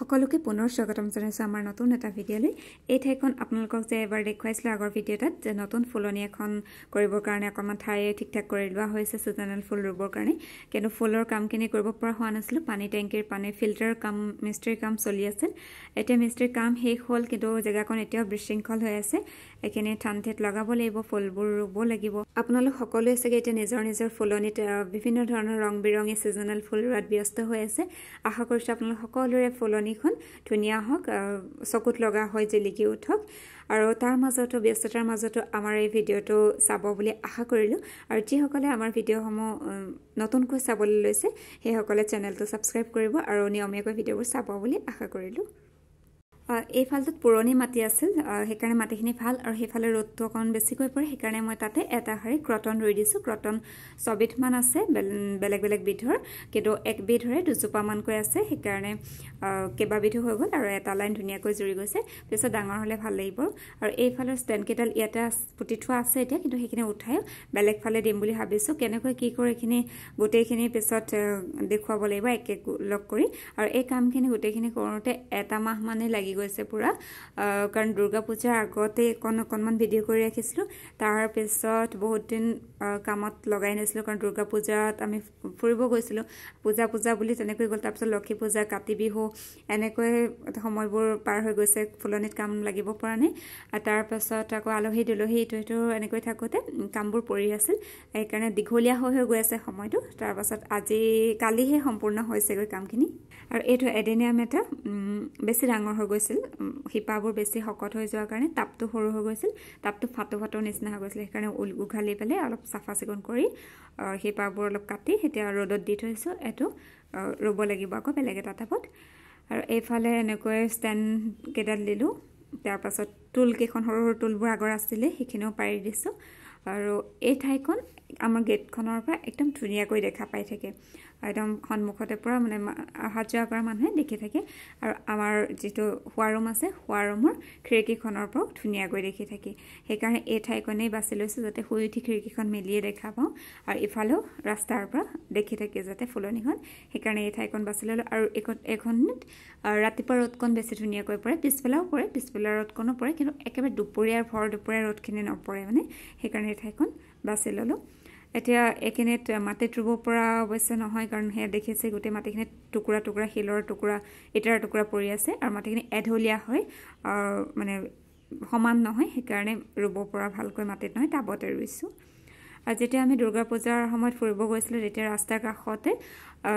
সকলোকে পুনৰ স্বাগতম জনাইছোঁ আমাৰ নতুন এটা ভিডিঅ'লৈ এই ঠাইখন আপোনালোকক যে এবাৰ দেখুৱাইছিলোঁ আগৰ ভিডিঅ' এটাত যে নতুন ফুলনি এখন কৰিবৰ কাৰণে অকণমান ঠাই ঠিক ঠাক কৰি লোৱা হৈছে ছিজনেল ফুল ৰুবৰ কাৰণে কিন্তু ফুলৰ কামখিনি কৰিব পৰা হোৱা নাছিলোঁ পানী টেংকীৰ পানী ফিল্টাৰৰ কাম মিস্ত্ৰীৰ কাম চলি আছিল এতিয়া মিস্ত্ৰীৰ কাম শেষ হ'ল কিন্তু জেগাকণ এতিয়াও বিশৃংখল হৈ আছে এইখিনি ঠান ঠাইত লগাব লাগিব ফুলবোৰ ৰুব লাগিব আপোনালোক সকলোৱে চাগে এতিয়া নিজৰ নিজৰ ফুলনিত বিভিন্ন ধৰণৰ ৰং বিৰঙী ছিজনেল ফুল ৰোৱাত ব্যস্ত হৈ আছে আশা কৰিছোঁ আপোনালোক সকলোৰে ফুলনি আলমিখন ধুনীয়া হওক চকুত লগা হয় জিলিকি উঠক আৰু তাৰ মাজতো ব্যস্ততাৰ মাজতো আমাৰ এই ভিডিঅ'টো চাব বুলি আশা কৰিলোঁ আৰু যিসকলে আমাৰ ভিডিঅ'সমূহ নতুনকৈ চাবলৈ লৈছে সেইসকলে চেনেলটো ছাবস্ক্ৰাইব কৰিব আৰু নিয়মীয়াকৈ ভিডিঅ'বোৰ চাব বুলি আশা কৰিলোঁ এই ফালটোত পুৰণি মাটি আছিল সেইকাৰণে মাটিখিনি ভাল আৰু সেইফালে ৰ'দটো অকণমান বেছিকৈ পৰে সেইকাৰণে মই তাতে এটা শাৰী ক্ৰটন ৰুই দিছোঁ ক্ৰটন ছবিধমান আছে বেলেগ বেলেগ বিধৰ কিন্তু একবিধৰে দুজোপামানকৈ আছে সেইকাৰণে কেইবাবিধো হৈ গ'ল আৰু এটা লাইন ধুনীয়াকৈ জুৰি গৈছে পিছত ডাঙৰ হ'লে ভাল লাগিব আৰু এইফালৰ ষ্টেণ্ডকেইডাল ইয়াতে পুতি থোৱা আছে এতিয়া কিন্তু সেইখিনি উঠাই বেলেগ ফালে দিম বুলি ভাবিছোঁ কেনেকৈ কি কৰোঁ এইখিনি গোটেইখিনি পিছত দেখুৱাব লাগিব একে লগ কৰি আৰু এই কামখিনি গোটেইখিনি কৰোঁতে এটা মাহমানেই মানে লাগি গৈছে পূৰা কাৰণ দুৰ্গা পূজাৰ আগতে অকণ অকণমান ভিডিঅ' কৰি ৰাখিছিলোঁ তাৰপিছত বহুত দিন কামত লগাই নাছিলোঁ কাৰণ দুৰ্গা পূজাত আমি ফুৰিব গৈছিলোঁ পূজা পূজা বুলি তেনেকৈ গ'ল তাৰপিছত লক্ষী পূজা কাতি বিহু এনেকৈ সময়বোৰ পাৰ হৈ গৈছে ফুলনিত কাম লাগিব পৰা নাই আৰু তাৰপাছত আকৌ আলহী দুলহী ইটো সিটো এনেকৈ থাকোঁতে কামবোৰ পৰি আছিল সেইকাৰণে দীঘলীয়া হৈ হৈ গৈ আছে সময়টো তাৰপাছত আজি কালিহে সম্পূৰ্ণ হৈছেগৈ কামখিনি আৰু এইটো এদিনীয়া মেটা বেছি ডাঙৰ হৈ গৈছে গৈছিল শিপাবোৰ বেছি শকত হৈ যোৱাৰ কাৰণে তাপটো সৰু হৈ গৈছিল তাপটো ফাটো ফাটৰ নিচিনা হৈ গৈছিল সেইকাৰণে উঘালি পেলাই অলপ চাফা চিকুণ কৰি শিপাবোৰ অলপ কাটি সেতিয়া ৰ'দত দি থৈছোঁ এইটো ৰুব লাগিব আকৌ বেলেগ এটা টাপত আৰু এইফালে এনেকৈ ষ্টেণ্ড কেইডাল দিলোঁ তাৰপাছত টোলকেইখন সৰু সৰু টোলবোৰ আগৰ আছিলে সেইখিনিও পাৰি দিছোঁ আৰু এই ঠাইখন আমাৰ গেটখনৰ পৰা একদম ধুনীয়াকৈ দেখা পাই থাকে একদম সন্মুখতে পৰা মানে অহা যোৱা কৰা মানুহে দেখি থাকে আৰু আমাৰ যিটো শোৱা ৰুম আছে শোৱা ৰুমৰ খিৰিকীখনৰ পৰাও ধুনীয়াকৈ দেখি থাকে সেইকাৰণে এই ঠাইকণেই বাছি লৈছোঁ যাতে শুই উঠি খিৰিকীখন মেলিয়ে দেখা পাওঁ আৰু ইফালেও ৰাস্তাৰ পৰা দেখি থাকে যাতে ফুলনিখন সেইকাৰণে এই ঠাইকণ বাছি ল'লোঁ আৰু এইখনত ৰাতিপুৱা ৰ'দকণ বেছি ধুনীয়াকৈ পৰে পিছবেলাও পৰে পিছবেলা ৰ'দকণো পৰে কিন্তু একেবাৰে দুপৰীয়াৰ ভৰ দুপৰীয়া ৰ'দখিনি নপৰে মানে সেইকাৰণে এই ঠাইখন বাছি ল'লোঁ এতিয়া একেনেত মাটিত ৰুব পৰা অৱশ্যে নহয় কাৰণ সেয়া দেখিছে গোটেই মাটিখিনিত টুকুৰা টুকুৰা শিলৰ টুকুৰা ইটাৰ টুকুৰা পৰি আছে আৰু মাটিখিনি এঢলীয়া হয় মানে সমান নহয় সেইকাৰণে ৰুব পৰা ভালকৈ মাটিত নহয় টাবতে ৰুইছোঁ যেতিয়া আমি দুৰ্গা পূজাৰ সময়ত ফুৰিব গৈছিলোঁ তেতিয়া ৰাস্তাৰ কাষতে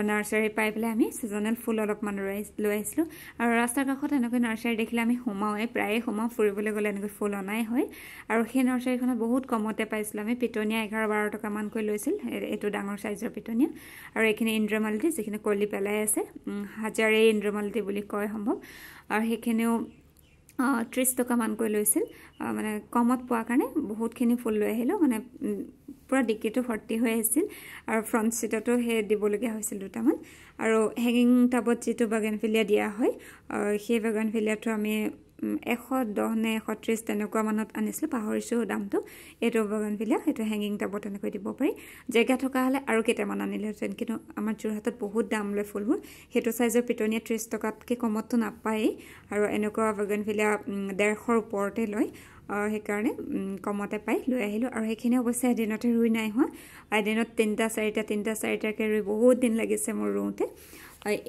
নাৰ্চাৰী পাই পেলাই আমি ছিজনেল ফুল অলপমান ৰুৱাই লৈ আহিছিলোঁ আৰু ৰাস্তাৰ কাষত এনেকৈ নাৰ্চাৰী দেখিলে আমি সোমাওঁৱে প্ৰায়ে সোমাওঁ ফুৰিবলৈ গ'লে এনেকৈ ফুল অনাই হয় আৰু সেই নাৰ্চাৰীখনত বহুত কমতে পাইছিলোঁ আমি পিটনীয়া এঘাৰ বাৰ টকামানকৈ লৈছিল এইটো ডাঙৰ চাইজৰ পিটনীয়া আৰু এইখিনি ইন্দ্ৰমালতি যিখিনি কলি পেলাই আছে হাজাৰে ইন্দ্ৰমালতি বুলি কয় সম্ভৱ আৰু সেইখিনিও ত্ৰিছ টকামানকৈ লৈছিল মানে কমত পোৱাৰ কাৰণে বহুতখিনি ফুল লৈ আহিলোঁ মানে পৰা ডিগ্ৰীটো ভৰ্তি হৈ আহিছিল আৰু ফ্ৰণ্ট ছিটতো সেই দিবলগীয়া হৈছিল দুটামান আৰু হেঙিং টাবত যিটো বাগানফিলিয়া দিয়া হয় সেই বাগানফিলিয়াটো আমি এশ দহ নে এশ ত্ৰিছ তেনেকুৱা মানত আনিছিলোঁ পাহৰিছোঁ দামটো এইটো বাগানফিলিয়া সেইটো হেঙিং টাবত তেনেকৈ দিব পাৰি জেগা থকা হ'লে আৰু কেইটামান আনিলেহেঁতেন কিন্তু আমাৰ যোৰহাটত বহুত দাম লয় ফুলবোৰ সেইটো চাইজৰ পিটনীয়া ত্ৰিছ টকাতকৈ কমততো নাপায়েই আৰু এনেকুৱা বাগানফিলিয়া ডেৰশৰ ওপৰতে লয় সেইকাৰণে কমতে পাই লৈ আহিলোঁ আৰু সেইখিনি অৱশ্যে এদিনতে ৰুই নাই হোৱা এদিনত তিনিটা চাৰিটা তিনিটা চাৰিটাকৈ ৰুই বহুত দিন লাগিছে মোৰ ৰুওঁতে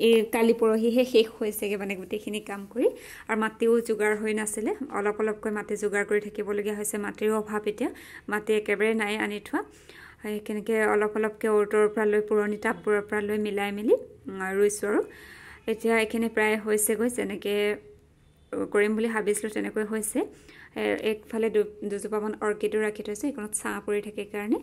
এই কালি পৰহিহে শেষ হৈছেগৈ মানে গোটেইখিনি কাম কৰি আৰু মাটিও যোগাৰ হৈ নাছিলে অলপ অলপকৈ মাটি যোগাৰ কৰি থাকিবলগীয়া হৈছে মাটিৰো অভাৱ এতিয়া মাটি একেবাৰে নাই আনি থোৱা কেনেকৈ অলপ অলপকৈ অৰ্টৰ পৰা লৈ পুৰণি টাববোৰৰ পৰা লৈ মিলাই মেলি ৰুইছোঁ আৰু এতিয়া এইখিনি প্ৰায় হৈছেগৈ যেনেকৈ কৰিম বুলি ভাবিছিলোঁ তেনেকৈ হৈছে একফালে দু দুজোপামান অৰ্কিডো ৰাখি থৈছোঁ সেইখনত ছাঁ পৰি থাকে কাৰণে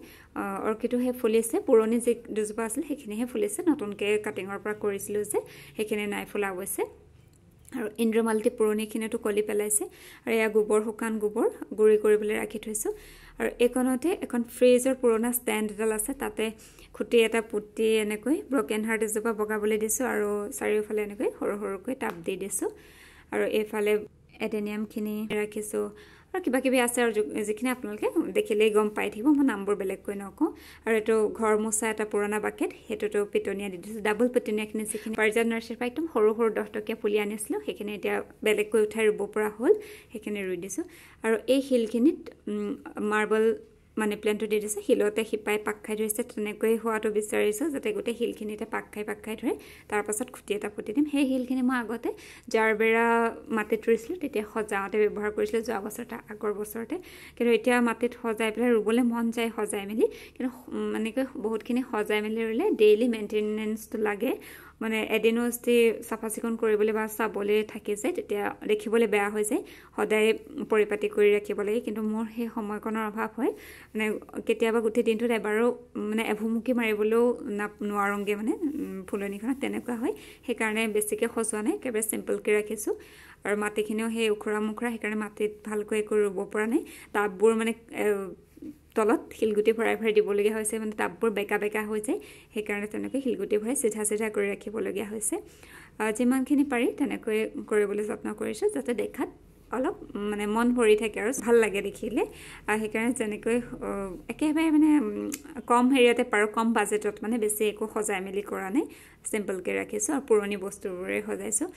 অৰ্কিডোহে ফুলিছে পুৰণি যি দুজোপা আছিল সেইখিনিহে ফুলিছে নতুনকৈ কাটিঙৰ পৰা কৰিছিলোঁ যে সেইখিনি নাই ফুলা গৈছে আৰু ইন্দ্ৰমালতী পুৰণিখিনিতো কলি পেলাইছে আৰু এয়া গোবৰ শুকান গোবৰ গুড়ি কৰিবলৈ ৰাখি থৈছোঁ আৰু এইখনতে এখন ফ্ৰিজৰ পুৰণা ষ্টেণ্ড এডাল আছে তাতে খুটি এটা পুতি এনেকৈ ব্ৰকেন হাৰ্ট এজোপা বগাবলৈ দিছোঁ আৰু চাৰিওফালে এনেকৈ সৰু সৰুকৈ টাপ দি দিছোঁ আৰু এইফালে এডেনিয়ামখিনি ৰাখিছোঁ আৰু কিবাকিবি আছে আৰু যিখিনি আপোনালোকে দেখিলেই গম পাই থাকিব মই নামবোৰ বেলেগকৈ নকওঁ আৰু এইটো ঘৰ মোচা এটা পুৰণা বাকেট সেইটোতো পিটনীয়া দি দিছোঁ ডাবল পিটনীয়াখিনি যিখিনি পাৰ্জাত নাৰ্চাৰীৰ পৰা একদম সৰু সৰু দহটকীয়া পুলি আনিছিলোঁ সেইখিনি এতিয়া বেলেগকৈ উঠাই ৰুব পৰা হ'ল সেইখিনি ৰুই দিছোঁ আৰু এই শিলখিনিত মাৰ্বল মানি প্লেণ্টটো দি দিছোঁ শিলতে শিপাই পাক খাই ধৰিছে তেনেকৈয়ে হোৱাটো বিচাৰিছোঁ যাতে গোটেই শিলখিনিতে পাক খাই পাক খাই ধৰে তাৰপাছত খুটি এটা পুতি দিম সেই শিলখিনি মই আগতে বেৰা মাটিত ৰুইছিলোঁ তেতিয়া সজাওঁতে ব্যৱহাৰ কৰিছিলোঁ যোৱা বছৰ তাৰ আগৰ বছৰতে কিন্তু এতিয়া মাটিত সজাই পেলাই ৰুবলৈ মন যায় সজাই মেলি কিন্তু মানে বহুতখিনি সজাই মেলি ৰুলে ডেইলি মেইনটেনেঞ্চটো লাগে মানে এদিনো এডেনোষ্টি চাফা চিকুণ কৰিবলৈ বা চাবলৈ থাকি যায় তেতিয়া দেখিবলৈ বেয়া হৈ যায় সদায় পৰিপাতি কৰি ৰাখিব লাগে কিন্তু মোৰ সেই সময়কণৰ অভাৱ হয় মানে কেতিয়াবা গোটেই দিনটোত এবাৰো মানে এভুমুখী মাৰিবলৈও না নোৱাৰোঁগৈ মানে ফুলনিখনত তেনেকুৱা হয় সেইকাৰণে বেছিকৈ সজোৱা নাই একেবাৰে চিম্পলকৈ ৰাখিছোঁ আৰু মাটিখিনিও সেই ওখোৰা মোখোৰা সেইকাৰণে মাটিত ভালকৈ একো ৰুব পৰা নাই টাববোৰ মানে তলত শিলগুটি ভৰাই ভৰাই দিবলগীয়া হৈছে মানে টাববোৰ বেকা বেকা হৈ যায় সেইকাৰণে তেনেকৈ শিলগুটি ভৰাই চিধা চিধা কৰি ৰাখিবলগীয়া হৈছে যিমানখিনি পাৰি তেনেকৈ কৰিবলৈ যত্ন কৰিছোঁ যাতে দেখাত অলপ মানে মন ভৰি থাকে আৰু ভাল লাগে দেখিলে সেইকাৰণে যেনেকৈ একেবাৰে মানে কম হেৰিয়তে পাৰোঁ কম বাজেটত মানে বেছি একো সজাই মেলি কৰা নাই চিম্পলকৈ ৰাখিছোঁ আৰু পুৰণি বস্তুবোৰে সজাইছোঁ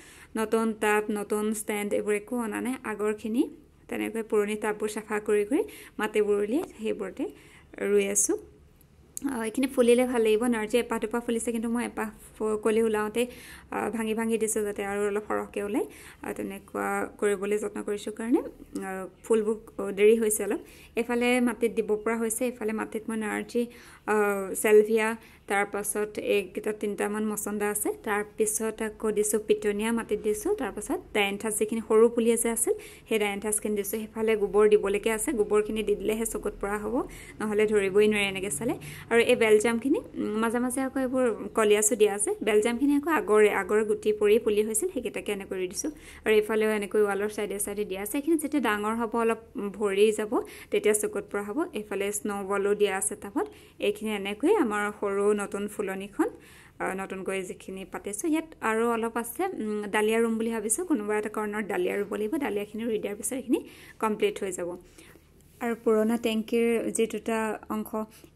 নতুন টাপ নতুন ষ্টেণ্ড এইবোৰ একো অনা নাই আগৰখিনি তেনেকৈ পুৰণি টাববোৰ চাফা কৰি কৰি মাটিবোৰ উলিয়াই সেইবোৰতে ৰুই আছোঁ এইখিনি ফুলিলে ভাল লাগিব নাৰ্জী এপাহ দুপাহ ফুলিছে কিন্তু মই এপাহ কলি ওলাওঁতে ভাঙি ভাঙি দিছোঁ যাতে আৰু অলপ সৰহকৈ ওলাই তেনেকুৱা কৰিবলৈ যত্ন কৰিছোঁ কাৰণে ফুলবোৰ দেৰি হৈছে অলপ এফালে মাটিত দিব পৰা হৈছে এইফালে মাটিত মই নাৰ্জী চেলভিয়া তাৰপাছত এইকেইটা তিনিটামান মচন্দা আছে তাৰপিছত আকৌ দিছোঁ পিটনীয়া মাটিত দিছোঁ তাৰপাছত ঠাঁচ যিখিনি সৰু পুলি আছে আছিল সেই ঠাঁচখিনি দিছোঁ সেইফালে গোবৰ দিবলৈকে আছে গোবৰখিনি দি দিলেহে চকুত পৰা হ'ব নহ'লে ধৰিবই নোৱাৰে এনেকৈ চালে আৰু এই বেলজামখিনি মাজে মাজে আকৌ এইবোৰ কলিয়াছো দিয়া আছে বেলজামখিনি আকৌ আগৰে আগৰে গুটি পৰি পুলি হৈছিল সেইকেইটাকে এনেকৈ ৰুই দিছোঁ আৰু এইফালেও এনেকৈ ৱালৰ ছাইডে ছাইডে দিয়া আছে এইখিনি যেতিয়া ডাঙৰ হ'ব অলপ ভৰি যাব তেতিয়া চকুত পৰা হ'ব এইফালে স্ন' বলো দিয়া আছে তাপত এইখিনি এনেকৈয়ে আমাৰ সৰু নতুন ফুলনিখন নতুনকৈ যিখিনি পাতিছোঁ ইয়াত আৰু অলপ আছে ডালিয়া ৰুম বুলি ভাবিছোঁ কোনোবা এটা কৰ্ণৰ ডালিয়া ৰুব লাগিব ডালিয়াখিনি ৰুই দিয়াৰ পিছত এইখিনি কমপ্লিট হৈ যাব আৰু পুৰণা টেংকিৰ যি দুটা অংশ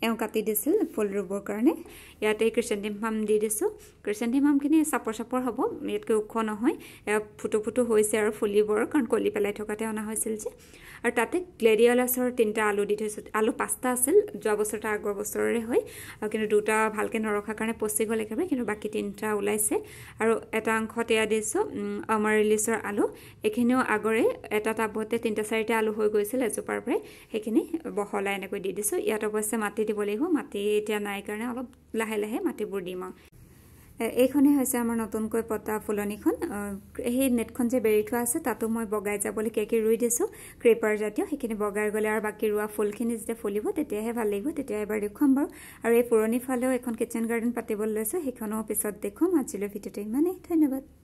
এওঁ কাটি দিছিল ফুল ৰুবৰ কাৰণে ইয়াতে কৃষ্ণ ডিম ফাৰ্ম দি দিছোঁ ক্ৰিচেণ্টিমামখিনি চাপৰ চাপৰ হ'ব ইয়াতকৈ ওখ নহয় ফুটো ফুটো হৈছে আৰু ফুলিবৰ কাৰণ কলি পেলাই থকাতে অনা হৈছিল যে আৰু তাতে গ্লেডিয়লাছৰ তিনিটা আলু দি থৈছোঁ আলু পাঁচটা আছিল যোৱা বছৰ এটা আগৰ বছৰৰে হয় আৰু কিন্তু দুটা ভালকৈ নৰখাৰ কাৰণে পচি গ'ল একেবাৰে কিন্তু বাকী তিনিটা ওলাইছে আৰু এটা অংশত এয়া দিছোঁ অমাৰিলিছৰ আলু এইখিনিও আগৰে এটা টাবতে তিনিটা চাৰিটা আলু হৈ গৈছিল এজোপাৰ পৰাই সেইখিনি বহলাই এনেকৈ দি দিছোঁ ইয়াত অৱশ্যে মাটি দিব লাগিব মাটি এতিয়া নাই কাৰণে অলপ লাহে লাহে মাটিবোৰ দিম আৰু এইখনেই হৈছে আমাৰ নতুনকৈ পতা ফুলনিখন সেই নেটখন যে বেৰি থোৱা আছে তাতো মই বগাই যাবলৈ কেকে ৰুই দিছোঁ ক্ৰেপাৰ জাতীয় সেইখিনি বগাই গ'লে আৰু বাকী ৰোৱা ফুলখিনি যেতিয়া ফুলিব তেতিয়াহে ভাল লাগিব তেতিয়া এবাৰ দেখুৱাম বাৰু আৰু এই পুৰণি ফালেও এখন কিটচেন গাৰ্ডেন পাতিবলৈ লৈছোঁ সেইখনো পিছত দেখুৱাম আজিলৈ ভিডিঅ'টো ইমানেই ধন্যবাদ